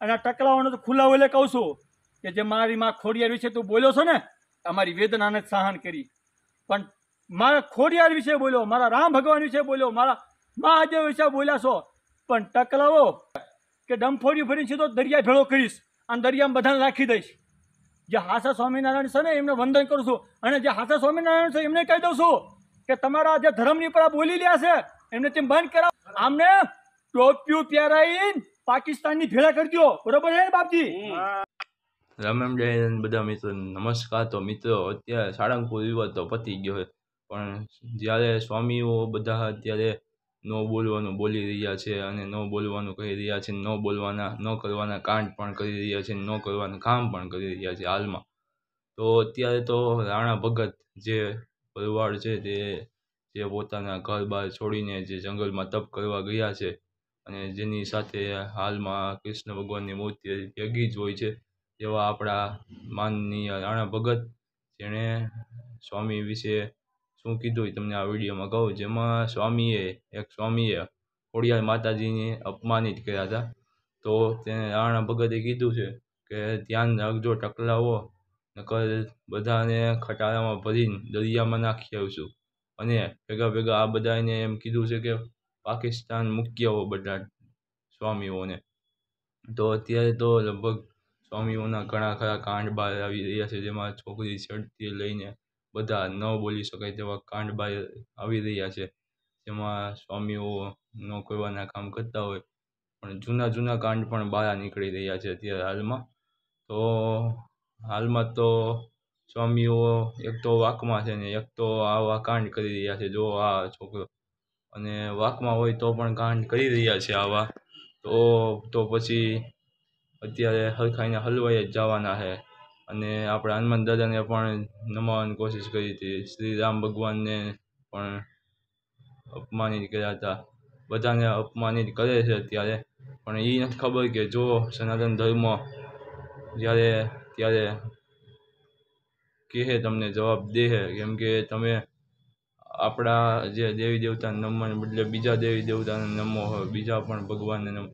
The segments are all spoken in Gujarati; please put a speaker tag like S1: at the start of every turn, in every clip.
S1: અને આ ટકરાવાનો તો ખુલ્લા એટલે કહું છું કે જે મારી માં ખોડિયાર વિશે તું બોલ્યો છો ને અમારી વેદનાને સહન કરી પણ મારા ખોડિયાર વિશે બોલ્યો મારા રામ ભગવાન વિશે બોલ્યો મારા મહાદેવ વિશે બોલ્યા છો પણ ટકલાવો કે ડમફોડી છે તો દરિયા ભેળો કરીશ અને દરિયામાં બધાને રાખી દઈશ જે હાસા સ્વામિનારાયણ છે ને એમને વંદન કરું છું અને જે હાસા સ્વામિનારાયણ છે એમને કહી દઉં છું કે તમારા જે ધર્મની પર બોલી લ્યા છે એમને તેમ બંધ કરાવો આમને ટોપિયું પહેરાવીને પાકિસ્તાનની ભેળા કરજો બરોબર છે ને બાપજી
S2: રામ રામ બધા મિત્રો નમસ્કાર તો મિત્રો અત્યારે સાળંગપુર વિવાદ તો પતી ગયો છે પણ જ્યારે સ્વામીઓ બધા અત્યારે ન બોલવાનું બોલી રહ્યા છે અને ન બોલવાનું કહી રહ્યા છે ન બોલવાના ન કરવાના કાંડ પણ કરી રહ્યા છે ન કરવાના કામ પણ કરી રહ્યા છે હાલમાં તો અત્યારે તો રાણા ભગત જે ભરવાડ છે તે જે પોતાના ઘર બહાર છોડીને જે જંગલમાં તપ કરવા ગયા છે અને જેની સાથે હાલમાં કૃષ્ણ ભગવાનની મૂર્તિ ત્યગી જ હોય છે એવા આપણા માનનીય રાણા ભગત જેણે સ્વામી વિશે શું કીધું એ તમને આ વિડીયોમાં કહું જેમાં સ્વામીએ એક સ્વામીએ ખોડિયાર માતાજીને અપમાનિત કર્યા હતા તો તેને રાણા ભગતે કીધું છે કે ધ્યાન રાખજો ટકલાવો નકર બધાને ખટારામાં ભરીને દરિયામાં નાખી આવશું અને ભેગા ભેગા આ બધાને એમ કીધું છે કે પાકિસ્તાન મૂક્યા બધા સ્વામીઓને તો અત્યારે તો લગભગ સ્વામીઓના ઘણા ખરા કાંડ બહાર આવી રહ્યા છે જેમાં છોકરી ચડતી લઈને બધા ન બોલી શકાય તેવા કાંડ બહાર આવી રહ્યા છે જેમાં સ્વામીઓ ન કોઈવાના કામ કરતા હોય પણ જૂના જૂના કાંડ પણ બહાર નીકળી રહ્યા છે અત્યારે હાલમાં તો હાલમાં તો સ્વામીઓ એક તો વાંકમાં છે ને એક તો આવા કાંડ કરી રહ્યા છે જો આ છોકરો અને વાંકમાં હોય તો પણ કાંડ કરી રહ્યા છે આવા તો તો પછી અત્યારે હરખાઈને હલવાઈ જ જવાના છે અને આપણે હનુમાન દાદાને પણ નમાવાની કોશિશ કરી હતી શ્રી રામ ભગવાનને પણ અપમાનિત કર્યા હતા બધાને અપમાનિત કરે છે અત્યારે પણ એ નથી ખબર કે જો સનાતન ધર્મ જ્યારે ત્યારે કહે તમને જવાબ દે કેમ કે તમે આપણા જે દેવી દેવતાને નમવાને બદલે બીજા દેવી દેવતાને નમો હવે બીજા પણ ભગવાનને નમો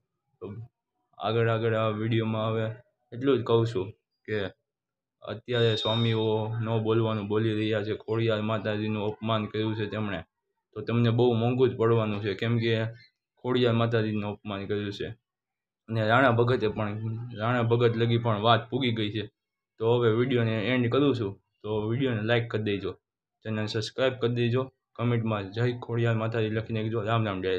S2: આગળ આગળ આ વિડીયોમાં હવે એટલું જ કહું છું કે અત્યારે સ્વામીઓ ન બોલવાનું બોલી રહ્યા છે ખોડિયાર માતાજીનું અપમાન કર્યું છે તેમણે તો તમને બહુ મોંઘું જ પડવાનું છે કેમ કે ખોડિયાર માતાજીનું અપમાન કર્યું છે અને રાણા ભગતે પણ રાણા ભગત લગી પણ વાત પૂગી ગઈ છે તો હવે વિડીયોને એન્ડ કરું છું તો વિડીયોને લાઇક કરી દેજો ચેનલ સબસ્ક્રાઇબ કરી દેજો કમેન્ટમાં જય ખોડિયાર માતાજી લખીને કહેજો રામ રામ જય